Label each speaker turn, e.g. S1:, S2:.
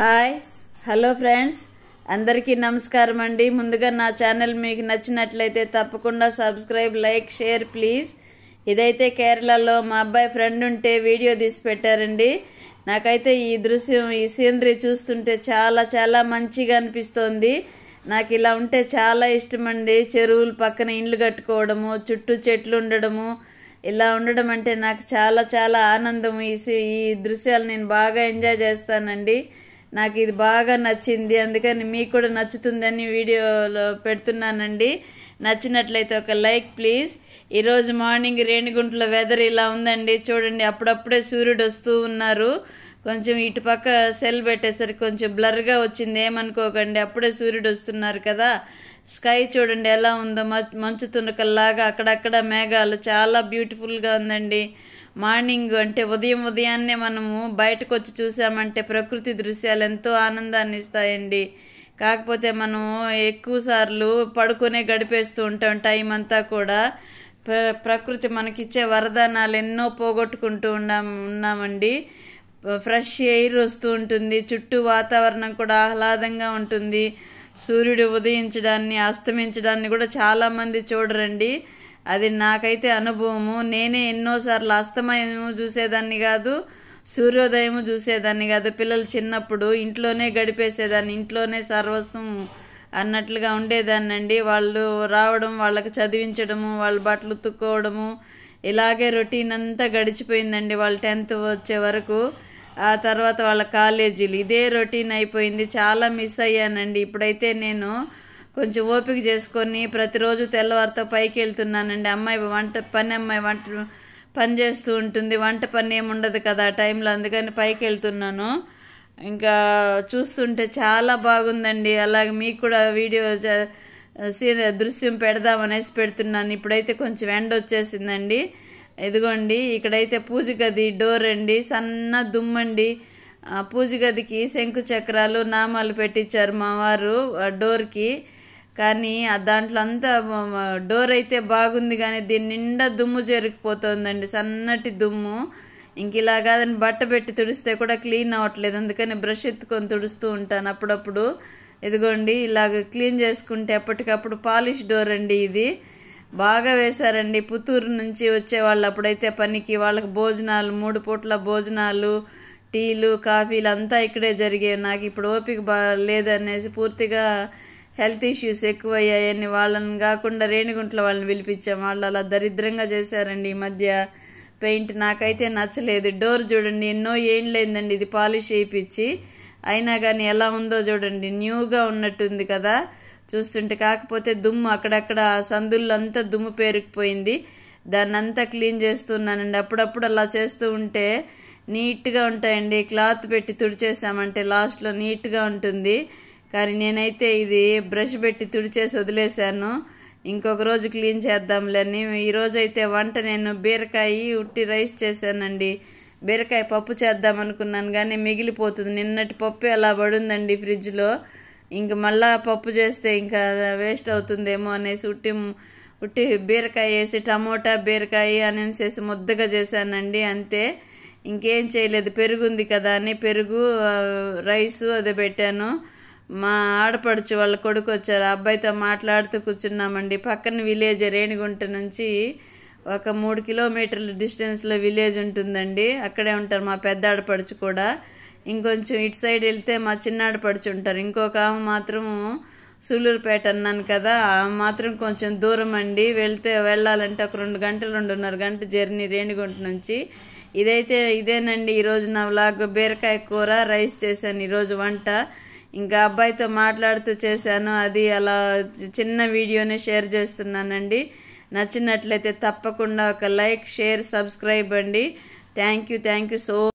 S1: hi hello friends అందరికీ నమస్కారం అండి ముందుగా నా ఛానల్ మీకు నచ్చినట్లయితే తప్పకుండా సబ్స్క్రైబ్ లైక్ షేర్ ప్లీజ్ ఇదైతే కేరళలో మా అబ్బాయి ఫ్రెండ్ ఉంటే వీడియో తీసి పెట్టారండి నాకైతే ఈ దృశ్యం ఈ సీనరీ చూస్తుంటే చాలా చాలా మంచిగా అనిపిస్తోంది నాకు ఇలా ఉంటే చాలా ఇష్టమండి చెరువులు పక్కన ఇండ్లు కట్టుకోవడము చుట్టూ చెట్లు ఉండడము ఇలా ఉండడం అంటే నాకు చాలా చాలా ఆనందం ఈ ఈ దృశ్యాలు నేను బాగా ఎంజాయ్ చేస్తానండి నాకు ఇది బాగా నచ్చింది అందుకని మీకు కూడా నచ్చుతుందని వీడియోలో పెడుతున్నానండి నచ్చినట్లయితే ఒక లైక్ ప్లీజ్ ఈరోజు మార్నింగ్ రేణిగుంటలో వెదర్ ఇలా ఉందండి చూడండి అప్పుడప్పుడే సూర్యుడు వస్తూ ఉన్నారు కొంచెం ఇటుపక్క సెల్ పెట్టేసరికి కొంచెం బ్లర్గా వచ్చింది ఏమనుకోకండి అప్పుడే సూర్యుడు వస్తున్నారు కదా స్కై చూడండి ఎలా ఉందో మంచు తునకల్లాగా అక్కడక్కడ మేఘాలు చాలా బ్యూటిఫుల్గా ఉందండి మార్నింగ్ అంటే ఉదయం ఉదయాన్నే మనము బయటకు వచ్చి చూసామంటే ప్రకృతి దృశ్యాలు ఎంతో ఆనందాన్ని ఇస్తాయండి కాకపోతే మనం ఎక్కువసార్లు పడుకునే గడిపేస్తూ ఉంటాం టైం అంతా కూడా ప్ర ప్రకృతి మనకిచ్చే వరదానాలు ఎన్నో పోగొట్టుకుంటూ ఉన్నాం ఉన్నామండి ఫ్రెష్ ఎయిర్ వస్తూ ఉంటుంది చుట్టూ వాతావరణం కూడా ఆహ్లాదంగా ఉంటుంది సూర్యుడు ఉదయించడాన్ని అస్తమించడాన్ని కూడా చాలామంది చూడరండి అది నాకైతే అనుభవము నేనే ఎన్నోసార్లు అస్తమయము చూసేదాన్ని కాదు సూర్యోదయము చూసేదాన్ని కాదు పిల్లలు చిన్నప్పుడు ఇంట్లోనే గడిపేసేదాన్ని ఇంట్లోనే సర్వస్వం అన్నట్లుగా ఉండేదాన్నండి వాళ్ళు రావడం వాళ్ళకి చదివించడము వాళ్ళ బట్టలు ఉతుక్కోవడము ఇలాగే రొటీన్ అంతా గడిచిపోయిందండి వాళ్ళు టెన్త్ వచ్చే వరకు ఆ తర్వాత వాళ్ళ కాలేజీలు ఇదే రొటీన్ అయిపోయింది చాలా మిస్ అయ్యానండి ఇప్పుడైతే నేను కొంచెం ఓపిక చేసుకొని ప్రతిరోజు తెల్లవారితో పైకి వెళ్తున్నానండి అమ్మాయి వంట పని అమ్మాయి వంట పని చేస్తూ ఉంటుంది వంట పని ఏముండదు కదా ఆ టైంలో అందుకని పైకి వెళ్తున్నాను ఇంకా చూస్తుంటే చాలా బాగుందండి అలాగే మీకు కూడా వీడియో దృశ్యం పెడదామనేసి పెడుతున్నాను ఇప్పుడైతే కొంచెం ఎండ వచ్చేసిందండి ఇదిగోండి ఇక్కడైతే పూజ గది డోర్ అండి సన్న దుమ్మండి పూజ గదికి శంకు చక్రాలు నామాలు పెట్టించారు మా వారు డోర్కి కానీ ఆ దాంట్లో అంతా డోర్ అయితే బాగుంది కానీ దీని నిండా దుమ్ము జరిగిపోతుందండి సన్నటి దుమ్ము ఇంక ఇలా కాదని బట్ట పెట్టి తుడిస్తే కూడా క్లీన్ అవ్వట్లేదు అందుకని బ్రష్ ఎత్తుకొని తుడుస్తూ ఉంటాను అప్పుడప్పుడు ఇదిగోండి ఇలాగ క్లీన్ చేసుకుంటే ఎప్పటికప్పుడు పాలిష్ డోర్ అండి ఇది బాగా వేశారండి పుత్తూరు నుంచి వచ్చే వాళ్ళు అప్పుడైతే పనికి వాళ్ళకి భోజనాలు మూడు పూట్ల భోజనాలు టీలు కాఫీలు అంతా ఇక్కడే జరిగేవి నాకు ఇప్పుడు ఓపిక బా లేదనేసి పూర్తిగా హెల్త్ ఇష్యూస్ ఎక్కువయ్యాయని వాళ్ళని కాకుండా రేణిగుంట్ల వాళ్ళని పిలిపించాం వాళ్ళు అలా దరిద్రంగా చేశారండి ఈ మధ్య పెయింట్ నాకైతే నచ్చలేదు డోర్ చూడండి ఎన్నో ఏం లేదండి ఇది పాలిష్ చేయించి అయినా కానీ ఎలా ఉందో చూడండి న్యూగా ఉన్నట్టుంది కదా చూస్తుంటే కాకపోతే దుమ్ము అక్కడక్కడ సందుల్లో అంతా దుమ్ము పేరుకుపోయింది దాన్ని అంతా క్లీన్ చేస్తున్నానండి అప్పుడప్పుడు అలా చేస్తూ ఉంటే నీట్గా ఉంటాయండి క్లాత్ పెట్టి తుడిచేసామంటే లాస్ట్లో నీట్గా ఉంటుంది కానీ నేనైతే ఇది బ్రష్ పెట్టి తుడిచేసి వదిలేశాను ఇంకొక రోజు క్లీన్ చేద్దాంలేని ఈరోజు అయితే వంట నేను బీరకాయ ఉట్టి రైస్ చేశానండి బీరకాయ పప్పు చేద్దాం అనుకున్నాను కానీ మిగిలిపోతుంది నిన్నటి పప్పు అలా పడుందండి ఫ్రిడ్జ్లో ఇంక మళ్ళా పప్పు చేస్తే ఇంకా వేస్ట్ అవుతుందేమో అనేసి ఉట్టి ఉట్టి బీరకాయ వేసి టమోటా బీరకాయ అనేసి ముద్దగా చేశానండి అంతే ఇంకేం చేయలేదు పెరుగు ఉంది కదా అని పెరుగు రైసు అదే పెట్టాను మా ఆడపడుచు వాళ్ళ కొడుకు వచ్చారు అబ్బాయితో మాట్లాడుతూ కూర్చున్నామండి పక్కన విలేజ్ రేణిగుంట నుంచి ఒక మూడు కిలోమీటర్ల డిస్టెన్స్లో విలేజ్ ఉంటుందండి అక్కడే ఉంటారు మా పెద్ద ఆడపడుచు కూడా ఇంకొంచెం ఇటు సైడ్ వెళ్తే మా చిన్నాడు పడుచు ఉంటారు ఇంకొక ఆమె మాత్రము సూళ్ళూరుపేట అన్నాను కదా మాత్రం కొంచెం దూరం అండి వెళ్తే వెళ్ళాలంటే ఒక రెండు గంటలు రెండున్నర గంట జర్నీ రేణిగుంట నుంచి ఇదైతే ఇదేనండి ఈరోజు నా వ్లాగ్ బీరకాయ కూర రైస్ చేశాను ఈరోజు వంట ఇంకా అబ్బాయితో మాట్లాడుతూ చేశాను అది అలా చిన్న వీడియోని షేర్ చేస్తున్నానండి నచ్చినట్లయితే తప్పకుండా ఒక లైక్ షేర్ సబ్స్క్రైబ్ అండి thank you thank you so